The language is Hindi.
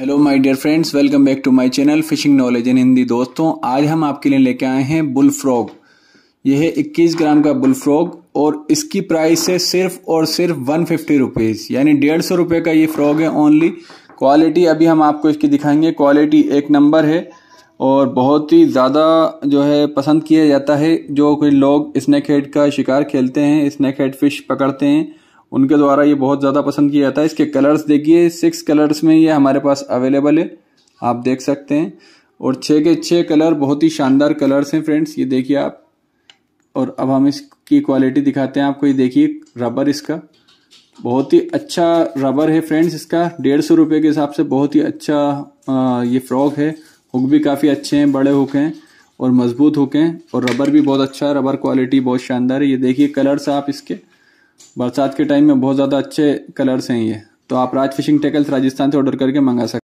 hello my dear friends welcome back to my channel fishing knowledge in Hindi दोस्तों आज हम आपके लिए लेके आए हैं बुल फ्रॉग यह है 21 ग्राम का बुल फ्रॉग और इसकी प्राइस है सिर्फ और सिर्फ वन फिफ्टी रुपीज़ यानी डेढ़ सौ रुपये का ये फ्रॉग है ओनली क्वालिटी अभी हम आपको इसकी दिखाएंगे क्वालिटी एक नंबर है और बहुत ही ज़्यादा जो है पसंद किया जाता है जो कोई लोग स्नैक हेड का शिकार खेलते हैं स्नैक हेड फिश पकड़ते हैं उनके द्वारा ये बहुत ज़्यादा पसंद किया जाता है इसके कलर्स देखिए सिक्स कलर्स में ये हमारे पास अवेलेबल है आप देख सकते हैं और छः के छः कलर बहुत ही शानदार कलर्स हैं फ्रेंड्स ये देखिए आप और अब हम इसकी क्वालिटी दिखाते हैं आपको ये देखिए रबर इसका बहुत ही अच्छा रबर है फ्रेंड्स इसका डेढ़ सौ रुपये के हिसाब से बहुत ही अच्छा ये फ्रॉक है हुक भी काफ़ी अच्छे हैं बड़े हुक हैं और मजबूत हुक हैं और रबर भी बहुत अच्छा है रबर क्वालिटी बहुत शानदार है ये देखिए कलर्स आप इसके बरसात के टाइम में बहुत ज़्यादा अच्छे कलर्स हैं ये तो आप राज फिशिंग टेकल्स राजस्थान से ऑर्डर करके मंगा सकते